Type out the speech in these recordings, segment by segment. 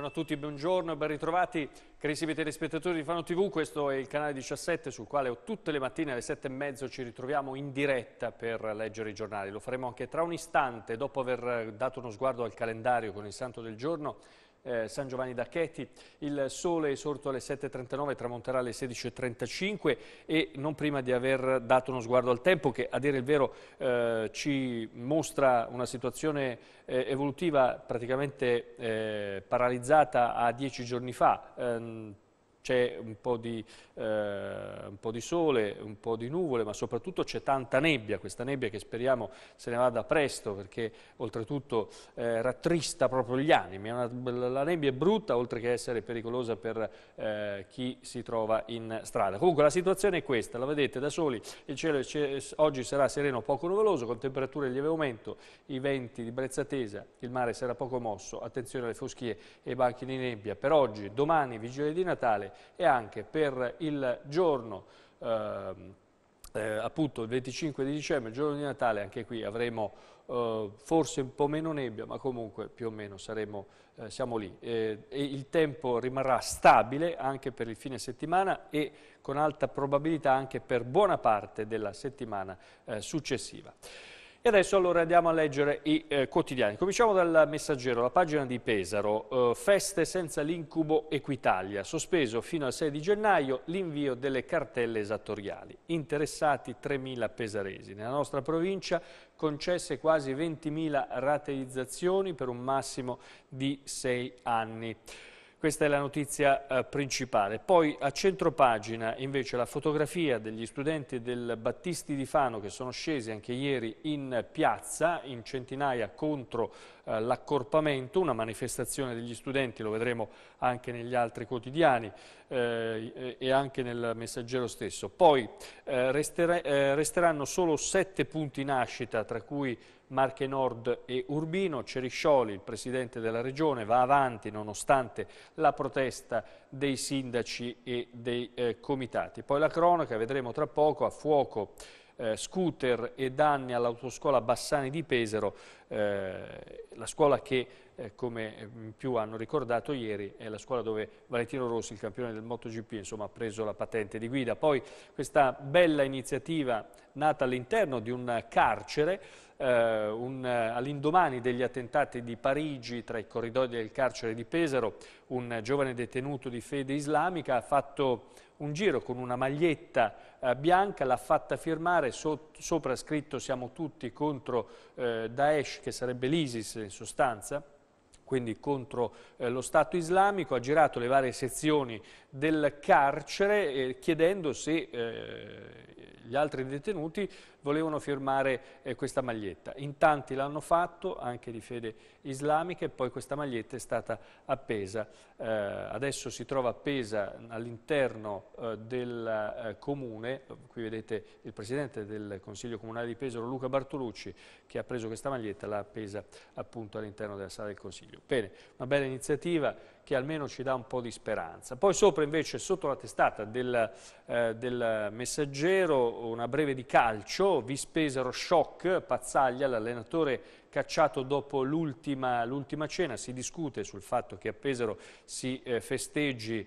Buongiorno a tutti, buongiorno e ben ritrovati carissimi telespettatori di Fano TV, questo è il canale 17 sul quale tutte le mattine alle 7 e mezzo ci ritroviamo in diretta per leggere i giornali, lo faremo anche tra un istante dopo aver dato uno sguardo al calendario con il santo del giorno eh, San Giovanni d'Acchetti. Il sole è sorto alle 7.39, tramonterà alle 16.35 e non prima di aver dato uno sguardo al tempo che a dire il vero eh, ci mostra una situazione eh, evolutiva praticamente eh, paralizzata a dieci giorni fa. Ehm, c'è un, eh, un, po' di sole, un po' di nuvole, ma soprattutto c'è tanta nebbia, questa nebbia che speriamo se ne vada presto perché oltretutto eh, rattrista proprio gli animi, una, la nebbia è brutta oltre che essere pericolosa per eh, chi si trova in strada. Comunque la situazione è questa, la vedete da soli, il cielo oggi sarà sereno poco nuvoloso, con temperature di lieve aumento, i venti di brezza tesa, il mare sarà poco mosso, attenzione alle foschie e ai banchi di nebbia per oggi, domani, vigilia di Natale, e anche per il giorno ehm, eh, appunto il 25 di dicembre, il giorno di Natale, anche qui avremo eh, forse un po' meno nebbia, ma comunque più o meno saremo, eh, siamo lì. il tempo rimarrà stabile anche per il fine settimana e con alta probabilità anche per buona parte della settimana eh, successiva. E adesso allora andiamo a leggere i eh, quotidiani. Cominciamo dal messaggero, la pagina di Pesaro, eh, feste senza l'incubo Equitalia, sospeso fino al 6 di gennaio l'invio delle cartelle esattoriali, interessati 3.000 pesaresi. Nella nostra provincia concesse quasi 20.000 rateizzazioni per un massimo di 6 anni. Questa è la notizia eh, principale. Poi a centropagina invece la fotografia degli studenti del Battisti di Fano che sono scesi anche ieri in piazza in centinaia contro eh, l'accorpamento, una manifestazione degli studenti, lo vedremo anche negli altri quotidiani eh, e anche nel messaggero stesso. Poi eh, restere, eh, resteranno solo sette punti nascita, tra cui Marche Nord e Urbino. Ceriscioli, il presidente della regione, va avanti nonostante la protesta dei sindaci e dei eh, comitati. Poi la cronaca, vedremo tra poco, a fuoco eh, scooter e danni all'autoscuola Bassani di Pesaro, eh, la scuola che, eh, come mm, più hanno ricordato ieri, è la scuola dove Valentino Rossi, il campione del MotoGP, insomma, ha preso la patente di guida. Poi questa bella iniziativa nata all'interno di un carcere, eh, eh, all'indomani degli attentati di Parigi tra i corridoi del carcere di Pesaro, un giovane detenuto di fede islamica ha fatto un giro con una maglietta eh, bianca, l'ha fatta firmare, so, sopra scritto siamo tutti contro eh, Daesh, che sarebbe l'ISIS in sostanza, quindi contro eh, lo Stato islamico, ha girato le varie sezioni del carcere eh, chiedendo se eh, gli altri detenuti volevano firmare eh, questa maglietta. In tanti l'hanno fatto, anche di fede islamica, e poi questa maglietta è stata appesa. Eh, adesso si trova appesa all'interno eh, del eh, comune, qui vedete il presidente del Consiglio Comunale di Pesaro, Luca Bartolucci, che ha preso questa maglietta e l'ha appesa appunto all'interno della sala del Consiglio. Bene, una bella iniziativa che almeno ci dà un po' di speranza. Poi sopra invece, sotto la testata del, eh, del messaggero, una breve di calcio, vi spesero shock, Pazzaglia, l'allenatore cacciato dopo l'ultima cena, si discute sul fatto che a Pesaro si eh, festeggi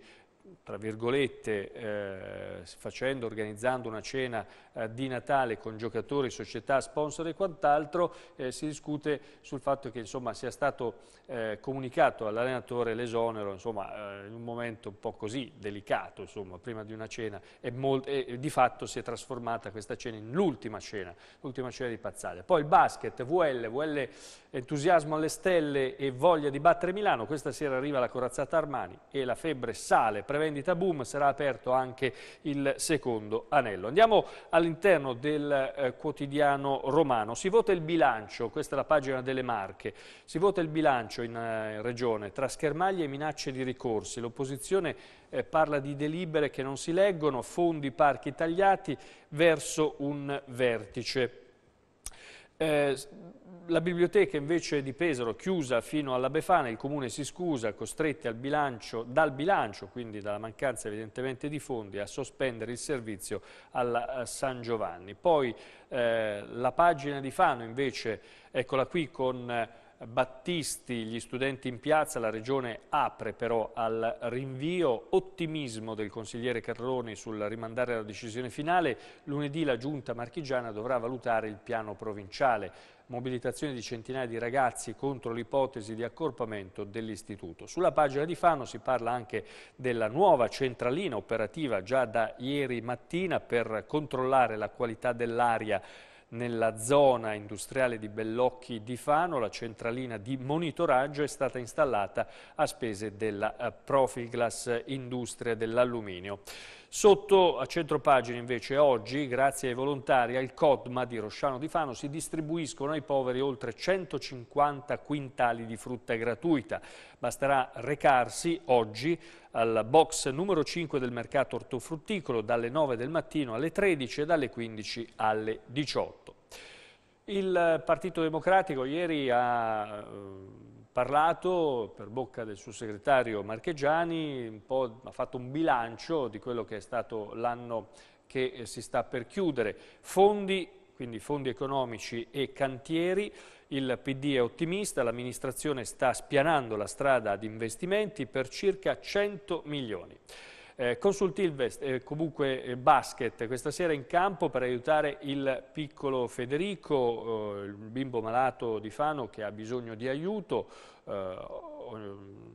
tra virgolette, eh, facendo, organizzando una cena eh, di Natale con giocatori, società, sponsor e quant'altro, eh, si discute sul fatto che insomma, sia stato eh, comunicato all'allenatore l'esonero insomma, eh, in un momento un po' così delicato, insomma, prima di una cena, e, e, di fatto si è trasformata questa cena in l'ultima cena, l'ultima cena di Pazzaglia. Poi il basket, VL, VL entusiasmo alle stelle e voglia di battere Milano, questa sera arriva la corazzata Armani e la febbre sale, prevento vendita boom sarà aperto anche il secondo anello. Andiamo all'interno del eh, quotidiano romano. Si vota il bilancio, questa è la pagina delle Marche, si vota il bilancio in, eh, in regione tra schermaglie e minacce di ricorsi. L'opposizione eh, parla di delibere che non si leggono, fondi, parchi tagliati verso un vertice. Eh, la biblioteca invece di Pesaro chiusa fino alla Befana, il comune si scusa, costretti bilancio, dal bilancio, quindi dalla mancanza evidentemente di fondi, a sospendere il servizio alla eh, San Giovanni. Poi eh, la pagina di Fano invece, eccola qui con eh, Battisti, gli studenti in piazza, la Regione apre però al rinvio, ottimismo del consigliere Carroni sul rimandare la decisione finale, lunedì la Giunta marchigiana dovrà valutare il piano provinciale, mobilitazione di centinaia di ragazzi contro l'ipotesi di accorpamento dell'istituto. Sulla pagina di Fano si parla anche della nuova centralina operativa già da ieri mattina per controllare la qualità dell'aria nella zona industriale di Bellocchi di Fano. La centralina di monitoraggio è stata installata a spese della eh, Profilglass Industria dell'Alluminio. Sotto a centro pagina invece oggi, grazie ai volontari, al CODMA di Rosciano di Fano si distribuiscono ai poveri oltre 150 quintali di frutta gratuita. Basterà recarsi oggi al box numero 5 del mercato ortofrutticolo dalle 9 del mattino alle 13 e dalle 15 alle 18. Il Partito Democratico ieri ha eh, parlato per bocca del suo segretario Marchegiani, ha fatto un bilancio di quello che è stato l'anno che eh, si sta per chiudere, fondi, quindi fondi economici e cantieri, il PD è ottimista, l'amministrazione sta spianando la strada ad investimenti per circa 100 milioni. Eh, Consultilvest, eh, comunque eh, basket, questa sera in campo per aiutare il piccolo Federico, eh, il bimbo malato di Fano che ha bisogno di aiuto. Eh, ehm,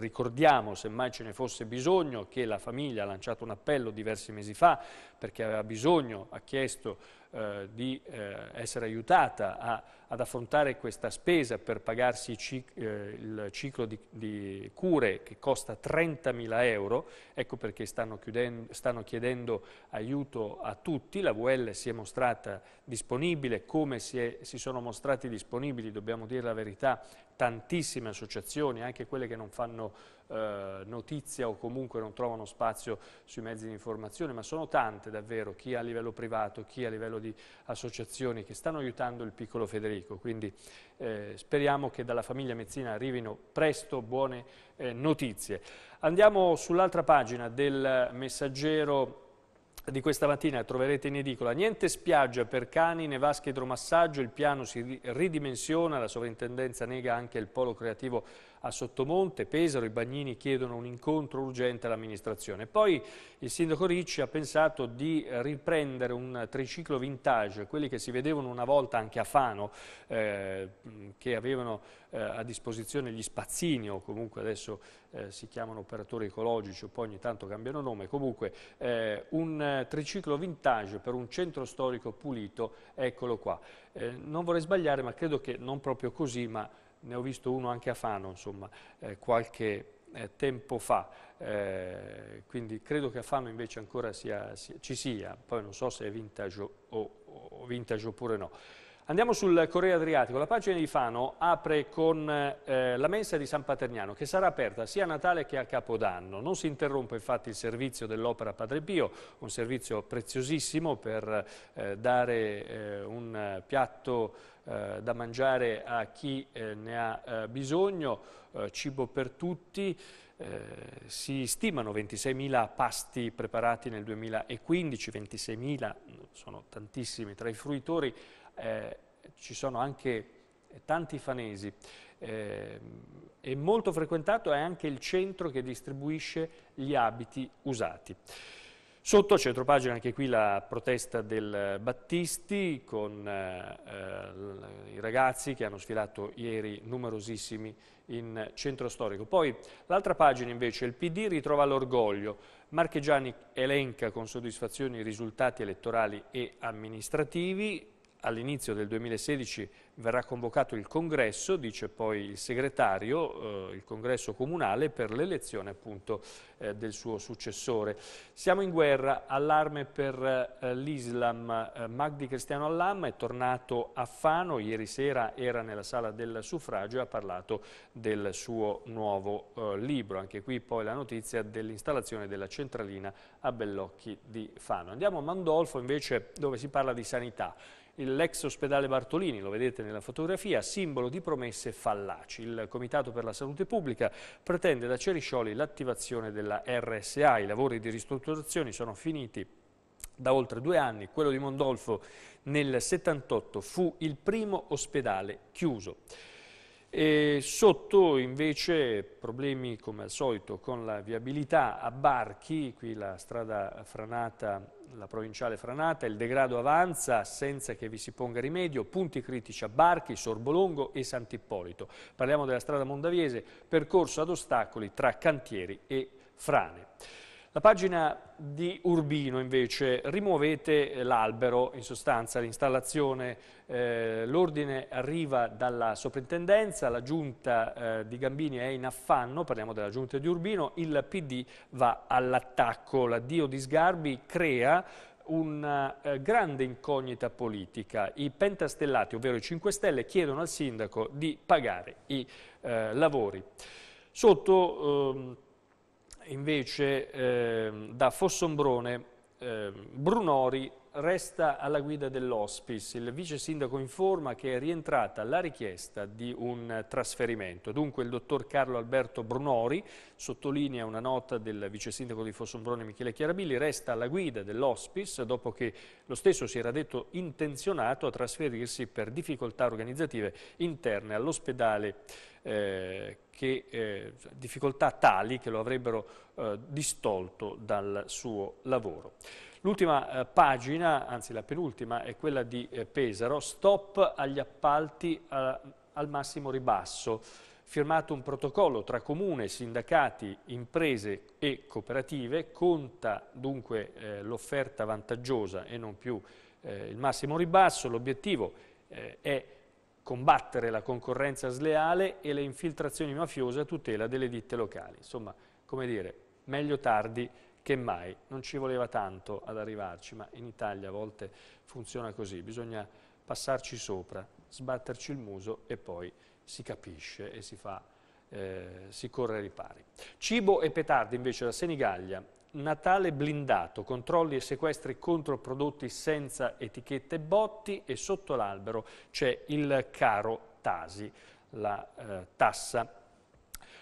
ricordiamo, semmai ce ne fosse bisogno, che la famiglia ha lanciato un appello diversi mesi fa perché aveva bisogno, ha chiesto eh, di eh, essere aiutata a, ad affrontare questa spesa per pagarsi cic eh, il ciclo di, di, cure che costa 30.000 euro, ecco perché stanno, stanno chiedendo aiuto a tutti, la VL si è mostrata disponibile, come si, è, si sono mostrati disponibili, dobbiamo dire la verità, tantissime associazioni, anche quelle che non fanno eh, notizia o comunque non trovano spazio sui mezzi di informazione, ma sono tante davvero, chi a livello privato, chi a livello di associazioni che stanno aiutando il piccolo Federico, quindi eh, speriamo che dalla famiglia Mezzina arrivino presto buone eh, notizie. Andiamo sull'altra pagina del messaggero di questa mattina troverete in edicola niente spiaggia per cani né vasche idromassaggio, il piano si ridimensiona, la sovrintendenza nega anche il polo creativo a Sottomonte, Pesaro, i bagnini chiedono un incontro urgente all'amministrazione. Poi il sindaco Ricci ha pensato di riprendere un triciclo vintage, quelli che si vedevano una volta anche a Fano, eh, che avevano eh, a disposizione gli spazzini o comunque adesso eh, si chiamano operatori ecologici o poi ogni tanto cambiano nome, comunque eh, un triciclo vintage per un centro storico pulito, eccolo qua. Eh, non vorrei sbagliare ma credo che non proprio così ma ne ho visto uno anche a Fano, insomma, eh, qualche eh, tempo fa, eh, quindi credo che a Fano invece ancora sia, sia, ci sia, poi non so se è vintage o, o, o vintage oppure no. Andiamo sul Corriere Adriatico, la pagina di Fano apre con eh, la mensa di San Paterniano che sarà aperta sia a Natale che a Capodanno, non si interrompe infatti il servizio dell'Opera Padre Pio, un servizio preziosissimo per eh, dare eh, un piatto eh, da mangiare a chi eh, ne ha eh, bisogno, cibo per tutti. Eh, si stimano 26.000 pasti preparati nel 2015, 26.000 sono tantissimi tra i fruitori eh, ci sono anche tanti fanesi eh, e molto frequentato è anche il centro che distribuisce gli abiti usati. Sotto a pagina anche qui la protesta del Battisti con eh, eh, i ragazzi che hanno sfilato ieri numerosissimi in centro storico. Poi l'altra pagina invece, il PD ritrova l'orgoglio, Marchegiani elenca con soddisfazione i risultati elettorali e amministrativi, all'inizio del 2016 verrà convocato il congresso, dice poi il segretario, eh, il congresso comunale per l'elezione appunto eh, del suo successore. Siamo in guerra, allarme per eh, l'Islam. Eh, Magdi Cristiano Allam è tornato a Fano, ieri sera era nella sala del suffragio e ha parlato del suo nuovo eh, libro. Anche qui poi la notizia dell'installazione della centralina a Bellocchi di Fano. Andiamo a Mandolfo invece dove si parla di sanità l'ex ospedale Bartolini, lo vedete nella fotografia, simbolo di promesse fallaci. Il Comitato per la Salute Pubblica pretende da Ceriscioli l'attivazione della RSA. I lavori di ristrutturazione sono finiti da oltre due anni. Quello di Mondolfo nel 78 fu il primo ospedale chiuso. E sotto invece problemi come al solito con la viabilità a Barchi, qui la strada franata la provinciale franata, il degrado avanza senza che vi si ponga rimedio, punti critici a Barchi, Sorbolongo e Sant'Ippolito. Parliamo della strada mondaviese, percorso ad ostacoli tra cantieri e frane. La pagina di Urbino invece rimuovete eh, l'albero, in sostanza l'installazione, eh, l'ordine arriva dalla soprintendenza, la giunta eh, di Gambini è in affanno, parliamo della giunta di Urbino, il PD va all'attacco, l'addio di Sgarbi crea una eh, grande incognita politica. I pentastellati, ovvero i 5 Stelle, chiedono al sindaco di pagare i eh, lavori. Sotto ehm, invece eh, da Fossombrone eh, Brunori resta alla guida dell'ospice. Il vice sindaco informa che è rientrata la richiesta di un trasferimento. Dunque il dottor Carlo Alberto Brunori, sottolinea una nota del vice sindaco di Fossombrone Michele Chiarabilli, resta alla guida dell'ospice dopo che lo stesso si era detto intenzionato a trasferirsi per difficoltà organizzative interne all'ospedale eh, che, eh, difficoltà tali che lo avrebbero eh, distolto dal suo lavoro. L'ultima eh, pagina, anzi la penultima, è quella di eh, Pesaro, stop agli appalti al massimo ribasso, firmato un protocollo tra comune, sindacati, imprese e cooperative, conta dunque l'offerta vantaggiosa e non più il massimo ribasso, l'obiettivo è combattere la concorrenza sleale e le infiltrazioni mafiose a tutela delle ditte locali. Insomma, come dire, meglio tardi che mai. Non ci voleva tanto ad arrivarci, ma in Italia a volte funziona così, bisogna passarci sopra, sbatterci il muso e poi si capisce e si, fa, eh, si corre ai ripari. Cibo e petardi invece da Senigallia Natale blindato, controlli e sequestri contro prodotti senza etichette botti e sotto l'albero c'è il caro Tasi, la eh, tassa.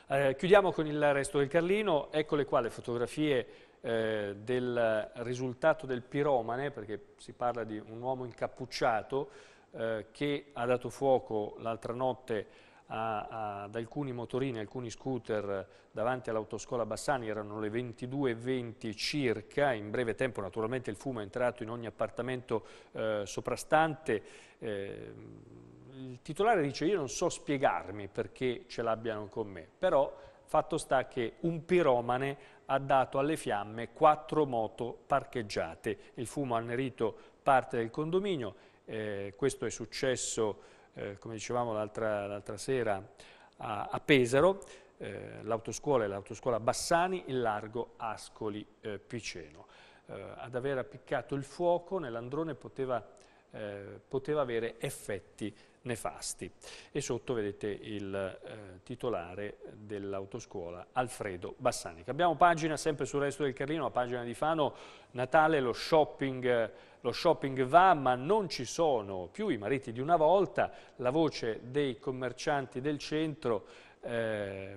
Eh, chiudiamo con il resto del Carlino, eccole qua le fotografie eh, del risultato del piromane, perché si parla di un uomo incappucciato eh, che ha dato fuoco l'altra notte a, ad alcuni motorini, alcuni scooter eh, davanti all'autoscola Bassani, erano le 22.20 circa, in breve tempo naturalmente il fumo è entrato in ogni appartamento eh, soprastante, eh, il titolare dice io non so spiegarmi perché ce l'abbiano con me, però fatto sta che un piromane ha dato alle fiamme quattro moto parcheggiate, il fumo ha annerito parte del condominio, eh, questo è successo eh, come dicevamo l'altra sera, a, a Pesaro, eh, l'autoscuola è l'autoscuola Bassani, in largo Ascoli eh, Piceno. Eh, ad aver appiccato il fuoco nell'androne poteva, eh, poteva, avere effetti nefasti. E sotto vedete il titolare dell'autoscuola Alfredo Bassani. Abbiamo pagina sempre sul resto del Carlino, la pagina di Fano, Natale, lo shopping lo shopping va ma non ci sono più i mariti di una volta, la voce dei commercianti del centro eh,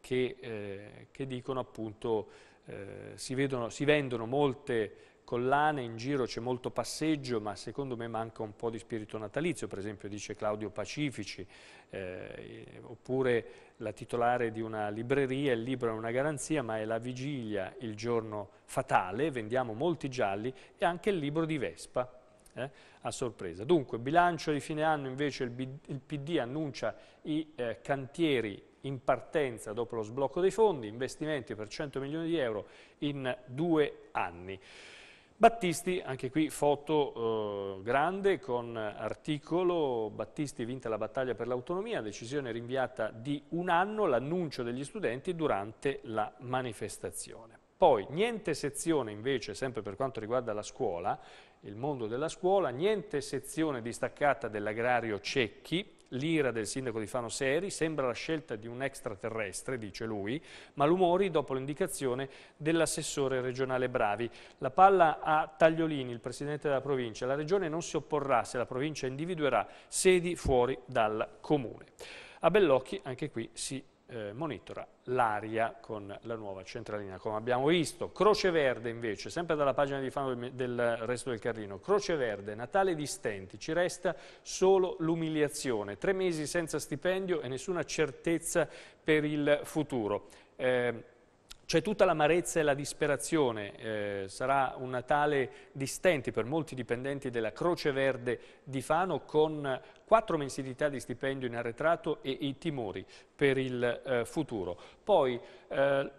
che, eh, che, dicono appunto eh, si, vedono, si vendono molte collane, in giro c'è molto passeggio, ma secondo me manca un po' di spirito natalizio, per esempio dice Claudio Pacifici, eh, oppure la titolare di una libreria, il libro è una garanzia, ma è la vigilia, il giorno fatale, vendiamo molti gialli, e anche il libro di Vespa. Eh, a sorpresa. Dunque, bilancio di fine anno invece il, B, il PD annuncia i eh, cantieri in partenza dopo lo sblocco dei fondi, investimenti per 100 milioni di euro in due anni. Battisti, anche qui foto eh, grande con articolo Battisti vinta la battaglia per l'autonomia, decisione rinviata di un anno, l'annuncio degli studenti durante la manifestazione. Poi niente sezione invece, sempre per quanto riguarda la scuola, il mondo della scuola, niente sezione distaccata dell'agrario Cecchi, L'ira del sindaco di Fano Seri sembra la scelta di un extraterrestre, dice lui, ma l'umori dopo l'indicazione dell'assessore regionale Bravi. La palla a Tagliolini, il presidente della provincia. La regione non si opporrà se la provincia individuerà sedi fuori dal comune. A Bellocchi anche qui si eh, monitora l'aria con la nuova centralina, come abbiamo visto. Croce Verde invece, sempre dalla pagina di Fano del, del resto del Carrino, Croce Verde, Natale di stenti, ci resta solo l'umiliazione, tre mesi senza stipendio e nessuna certezza per il futuro. Eh, c'è tutta l'amarezza e la disperazione, eh, sarà un Natale di stenti per molti dipendenti della Croce Verde di Fano con quattro mensilità di stipendio in arretrato e i timori per il eh, futuro. Poi eh,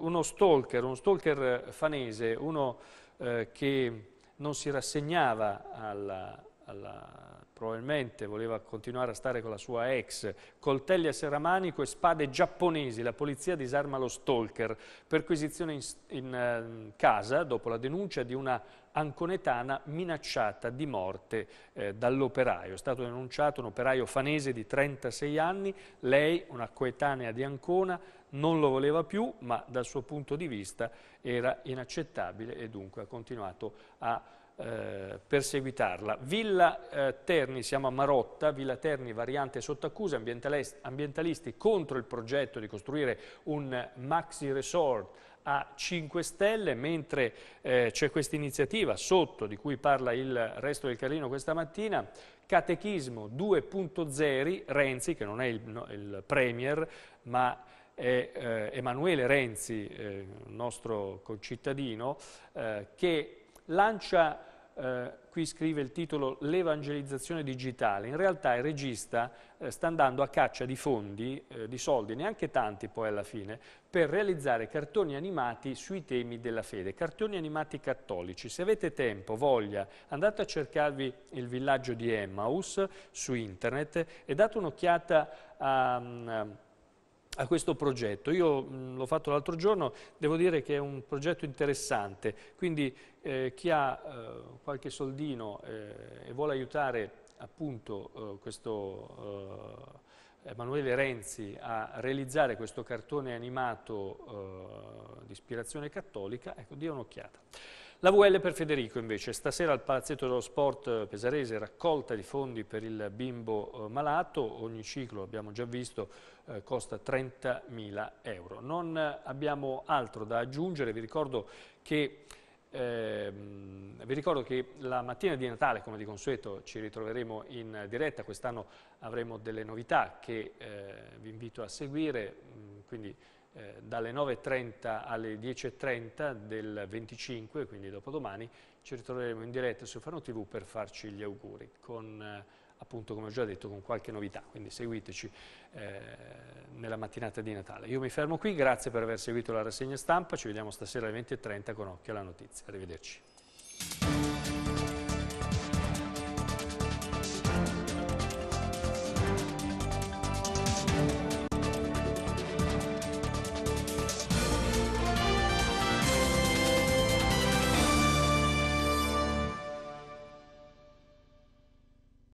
uno stalker, uno stalker fanese, uno eh, che non si rassegnava alla, alla probabilmente voleva continuare a stare con la sua ex, coltelli a serramanico e spade giapponesi, la polizia disarma lo stalker, perquisizione in, in ehm, casa dopo la denuncia di una anconetana minacciata di morte eh, dall'operaio. È stato denunciato un operaio fanese di 36 anni, lei, una coetanea di Ancona, non lo voleva più, ma dal suo punto di vista era inaccettabile e dunque ha continuato a eh, perseguitarla. Villa eh, Terni, siamo a Marotta, Villa Terni variante sotto accusa, ambientalisti contro il progetto di costruire un maxi resort a 5 stelle, mentre eh, c'è questa iniziativa sotto di cui parla il resto del Carlino questa mattina, Catechismo 2.0, Renzi, che non è il, no, il Premier, ma è eh, Emanuele Renzi, eh, nostro concittadino, eh, che lancia eh, qui scrive il titolo L'evangelizzazione digitale, in realtà il regista eh, sta andando a caccia di fondi, eh, di soldi, neanche tanti poi alla fine, per realizzare cartoni animati sui temi della fede, cartoni animati cattolici. Se avete tempo, voglia, andate a cercarvi il villaggio di Emmaus su internet e date un'occhiata a... Um, a questo progetto. Io l'ho fatto l'altro giorno, devo dire che è un progetto interessante, quindi eh, chi ha eh, qualche soldino eh, e vuole aiutare appunto eh, questo eh, Emanuele Renzi a realizzare questo cartone animato eh, di ispirazione cattolica, ecco, dia un'occhiata. La VL per Federico invece, stasera al Palazzetto dello Sport eh, Pesarese raccolta di fondi per il bimbo eh, malato, ogni ciclo abbiamo già visto eh, costa 30.000 euro. Non abbiamo altro da aggiungere, vi ricordo che eh, vi ricordo che la mattina di Natale, come di consueto, ci ritroveremo in diretta. Quest'anno avremo delle novità che eh, vi invito a seguire, mm, quindi eh, dalle 9.30 alle 10.30 del 25, quindi dopodomani, ci ritroveremo in diretta su Fano TV per farci gli auguri, con eh, appunto come ho già detto con qualche novità, quindi seguiteci eh, nella mattinata di Natale. Io mi fermo qui, grazie per aver seguito la rassegna stampa, ci vediamo stasera alle 20.30 con Occhio alla Notizia, arrivederci.